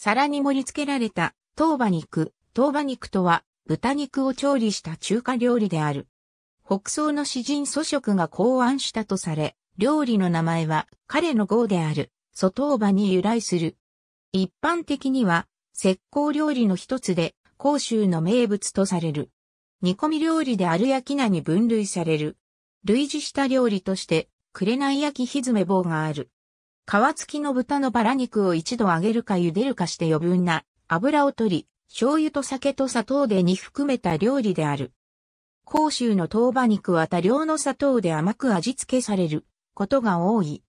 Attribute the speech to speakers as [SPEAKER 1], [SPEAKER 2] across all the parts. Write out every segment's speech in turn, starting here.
[SPEAKER 1] 皿に盛り付けられた、豆馬肉、豆馬肉とは、豚肉を調理した中華料理である。北宋の詩人祖食が考案したとされ、料理の名前は彼の号である、祖豆馬に由来する。一般的には、石膏料理の一つで、甲州の名物とされる。煮込み料理である焼き菜に分類される。類似した料理として、紅焼きひずめ棒がある。皮付きの豚のバラ肉を一度揚げるか茹でるかして余分な油を取り、醤油と酒と砂糖で煮含めた料理である。甲州の豆馬肉は多量の砂糖で甘く味付けされることが多い。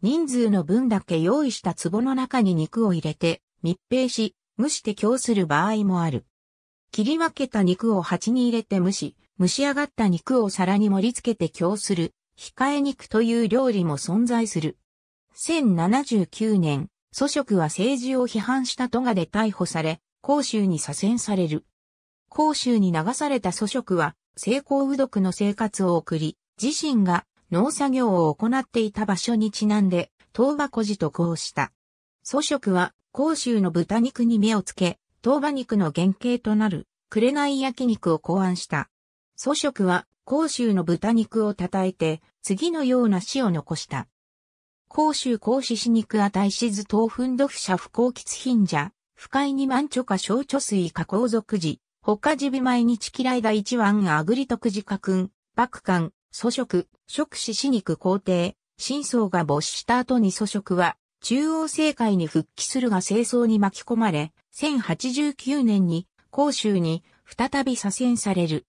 [SPEAKER 1] 人数の分だけ用意した壺の中に肉を入れて密閉し、蒸して供する場合もある。切り分けた肉を鉢に入れて蒸し、蒸し上がった肉を皿に盛り付けて供する、控え肉という料理も存在する。1079年、祖職は政治を批判した都賀で逮捕され、甲州に左遷される。甲州に流された祖職は、成功うどくの生活を送り、自身が農作業を行っていた場所にちなんで、東馬小寺と交した。祖職は、甲州の豚肉に目をつけ、東馬肉の原型となる、紅焼肉を考案した。祖職は、甲州の豚肉を叩いて、次のような詩を残した。甲州甲子死肉あたいしず東墳土不者不幸吉貧者、不快に満著か小著水加工属時、他じ備毎日嫌いだ一腕あぐり徳寺家訓、幕官、祖食、食死死肉皇帝、真相が没した後に祖食は、中央政界に復帰するが清掃に巻き込まれ、1089年に、甲州に、再び左遷される。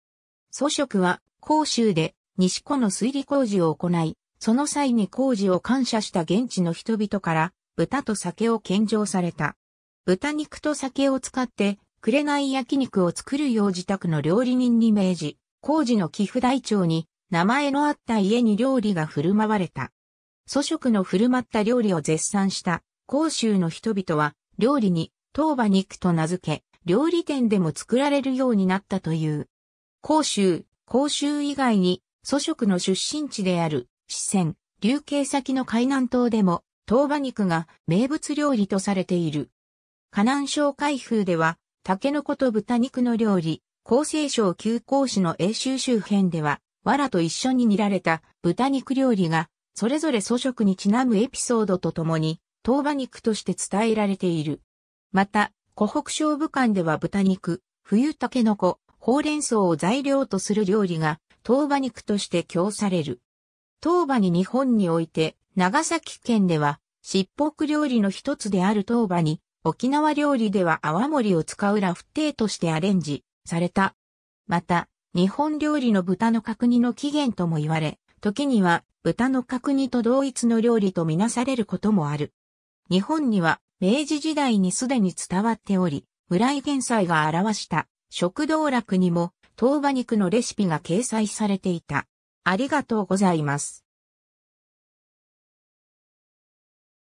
[SPEAKER 1] 祖職は、甲州で、西湖の水利工事を行い、その際に工事を感謝した現地の人々から、豚と酒を献上された。豚肉と酒を使って、紅焼肉を作るよう自宅の料理人に命じ、工事の寄付台帳に、名前のあった家に料理が振る舞われた。粗食の振る舞った料理を絶賛した、甲州の人々は、料理に、当馬肉と名付け、料理店でも作られるようになったという。甲州、甲州以外に、粗食の出身地である、四川、流形先の海南島でも、東馬肉が名物料理とされている。河南省海風では、タケノコと豚肉の料理、厚生省旧行市の英州周辺では、藁と一緒に煮られた豚肉料理が、それぞれ祖食にちなむエピソードとともに、東馬肉として伝えられている。また、湖北省武漢では豚肉、冬タケノコ、ほうれん草を材料とする料理が、東馬肉として供される。当場に日本において、長崎県では、しっぽく料理の一つである当場に、沖縄料理では泡盛を使うラフテーとしてアレンジされた。また、日本料理の豚の角煮の起源とも言われ、時には豚の角煮と同一の料理とみなされることもある。日本には明治時代にすでに伝わっており、村井玄斎が表した食道楽にも、当場肉のレシピが掲載されていた。ありがとうございます。